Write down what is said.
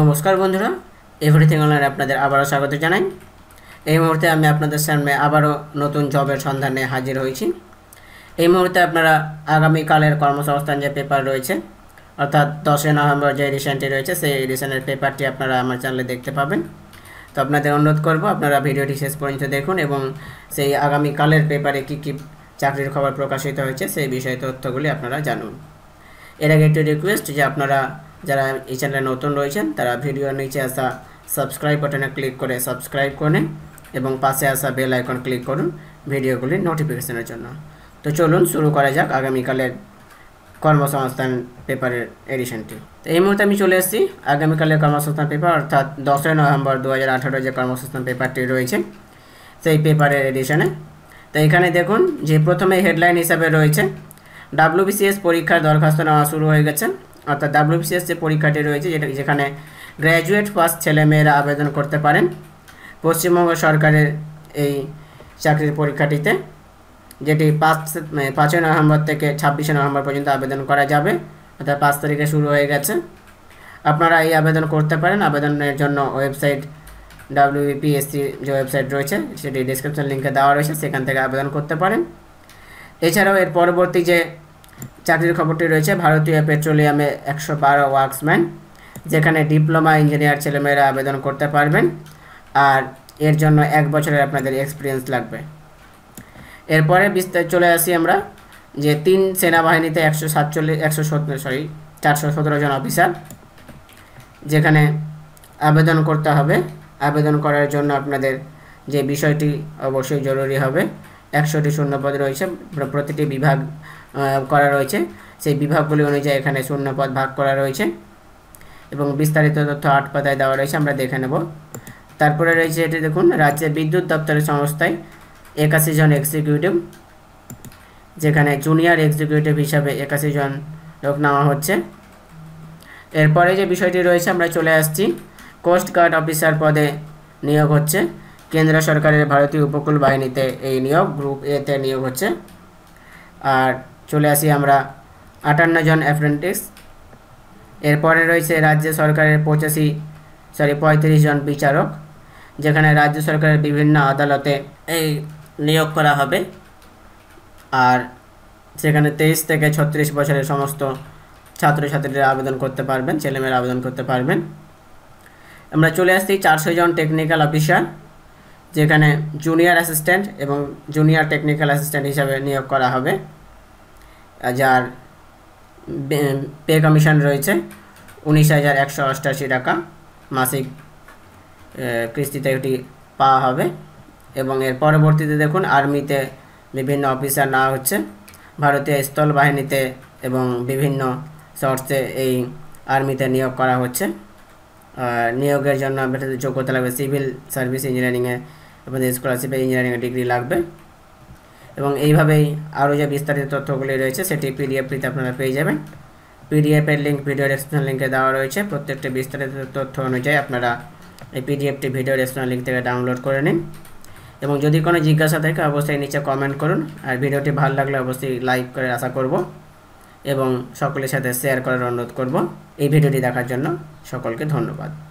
নমস্কার বন্ধুরা এভরিথিং অনলাইনে আপনাদের আবারও স্বাগত জানাই এই মুহূর্তে আমি আপনাদের সামনে আবারও নতুন জবের সন্ধানে হাজির হয়েছি এই মুহূর্তে আপনারা আগামীকালের কর্মসংস্থান যে পেপার রয়েছে অর্থাৎ দশই নভেম্বর যে এডিশনটি রয়েছে সেই এডিশনের পেপারটি আপনারা আমার চ্যানেলে দেখতে পাবেন তো আপনাদের অনুরোধ করবো আপনারা ভিডিওটি শেষ পর্যন্ত দেখুন এবং সেই আগামীকালের পেপারে কী কী চাকরির খবর প্রকাশিত হয়েছে সেই বিষয়ে তথ্যগুলি আপনারা জানুন এর আগে একটি রিকোয়েস্ট যে আপনারা যারা এই চ্যানেলে নতুন রয়েছেন তারা ভিডিওর নিচে আসা সাবস্ক্রাইব বাটনে ক্লিক করে সাবস্ক্রাইব করে এবং পাশে আসা বেল আইকন ক্লিক করুন ভিডিওগুলির নোটিফিকেশনের জন্য তো চলুন শুরু করা যাক আগামীকালের কর্মসংস্থান পেপারের এডিশনটি তো এই মুহূর্তে আমি চলে এসেছি আগামীকালের কর্মসংস্থান পেপার অর্থাৎ দশই নভেম্বর দু হাজার যে কর্মসংস্থান পেপারটি রয়েছে সেই পেপারের এডিশনে তো এখানে দেখুন যে প্রথমে হেডলাইন হিসাবে রয়েছে ডাব্লিউবিসিএস পরীক্ষার দরখাস্ত নেওয়া শুরু হয়ে গেছে অর্থাৎ ডাব্লিউবিসিএস যে পরীক্ষাটি রয়েছে যেটা যেখানে গ্র্যাজুয়েট পাস ছেলেমেয়েরা আবেদন করতে পারেন পশ্চিমবঙ্গ সরকারের এই চাকরির পরীক্ষাটিতে যেটি পাঁচ মানে পাঁচই নভেম্বর থেকে ছাব্বিশে নভেম্বর পর্যন্ত আবেদন করা যাবে অর্থাৎ পাঁচ তারিখে শুরু হয়ে গেছে আপনারা এই আবেদন করতে পারেন আবেদনের জন্য ওয়েবসাইট ডাব্লিউবিপিএসসি যে ওয়েবসাইট রয়েছে সেটি ডিসক্রিপশন লিঙ্কে দেওয়া রয়েছে সেখান থেকে আবেদন করতে পারেন এছাড়াও এর পরবর্তী যে চাকরির খবরটি রয়েছে ভারতীয় পেট্রোলিয়ামে একশো বারো ওয়ার্কসম্যান যেখানে ডিপ্লোমা ইঞ্জিনিয়ার ছেলেমেয়েরা আবেদন করতে পারবেন আর এর জন্য এক বছরের আপনাদের এক্সপিরিয়েন্স লাগবে এরপরে বিস্তারিত চলে আসি আমরা যে তিন সেনাবাহিনীতে একশো সাতচল্লিশ একশো সতেরো সরি চারশো সতেরো জন অফিসার যেখানে আবেদন করতে হবে আবেদন করার জন্য আপনাদের যে বিষয়টি অবশ্যই জরুরি হবে একশোটি শূন্যপদ রয়েছে প্রতিটি বিভাগ করা রয়েছে সেই বিভাগগুলি অনুযায়ী এখানে শূন্যপদ ভাগ করা রয়েছে এবং বিস্তারিত তথ্য আট পাতায় দেওয়া রয়েছে আমরা দেখে নেব তারপরে রয়েছে এটি দেখুন রাজ্যের বিদ্যুৎ দপ্তরের সংস্থায় একাশি জন এক্সিকিউটিভ যেখানে জুনিয়র এক্সিকিউটিভ হিসাবে একাশি জন লোক নেওয়া হচ্ছে এরপরে যে বিষয়টি রয়েছে আমরা চলে আসছি কোস্ট গার্ড অফিসার পদে নিয়োগ হচ্ছে কেন্দ্র সরকারের ভারতীয় উপকূল বাহিনীতে এই নিয়োগ গ্রুপ এতে নিয়োগ হচ্ছে আর চলে আসি আমরা আটান্ন জন অ্যাপ্রেন্টিস এরপরে রয়েছে রাজ্য সরকারের পঁচাশি সরি পঁয়ত্রিশ জন বিচারক যেখানে রাজ্য সরকারের বিভিন্ন আদালতে এই নিয়োগ করা হবে আর সেখানে তেইশ থেকে ছত্রিশ বছরের সমস্ত ছাত্রছাত্রীরা আবেদন করতে পারবেন ছেলেমেয়েরা আবেদন করতে পারবেন আমরা চলে আসছি চারশো জন টেকনিক্যাল অফিসার যেখানে জুনিয়র অ্যাসিস্ট্যান্ট এবং জুনিয়র টেকনিক্যাল অ্যাসিস্ট্যান্ট হিসাবে নিয়োগ করা হবে যার পে কমিশন রয়েছে উনিশ হাজার একশো অষ্টাশি টাকা মাসিক কিস্তিতে এটি পাওয়া হবে এবং এর পরবর্তীতে দেখুন আর্মিতে বিভিন্ন অফিসার নেওয়া হচ্ছে ভারতীয় স্থল বাহিনীতে এবং বিভিন্ন সর্সে এই আর্মিতে নিয়োগ করা হচ্ছে নিয়োগের জন্য যোগ্যতা লাগবে সিভিল সার্ভিস ইঞ্জিনিয়ারিংয়ে আপনাদের স্কলারশিপে ইঞ্জিনিয়ারিং ডিগ্রি লাগবে এবং এইভাবেই আরও যে বিস্তারিত তথ্যগুলি রয়েছে সেটি পিডিএফটিতে আপনারা পেয়ে যাবেন পিডিএফের লিঙ্ক ভিডিও ডেসক্রিপশন লিঙ্কে দেওয়া রয়েছে প্রত্যেকটি বিস্তারিত তথ্য অনুযায়ী আপনারা এই পিডিএফটি ভিডিও ডেসক্রিপশন লিঙ্ক থেকে ডাউনলোড করে নিন এবং যদি কোনো জিজ্ঞাসা থাকে অবশ্যই নিচে কমেন্ট করুন আর ভিডিওটি ভালো লাগলে অবশ্যই লাইক করে আশা করব এবং সকলের সাথে শেয়ার করার অনুরোধ করব এই ভিডিওটি দেখার জন্য সকলকে ধন্যবাদ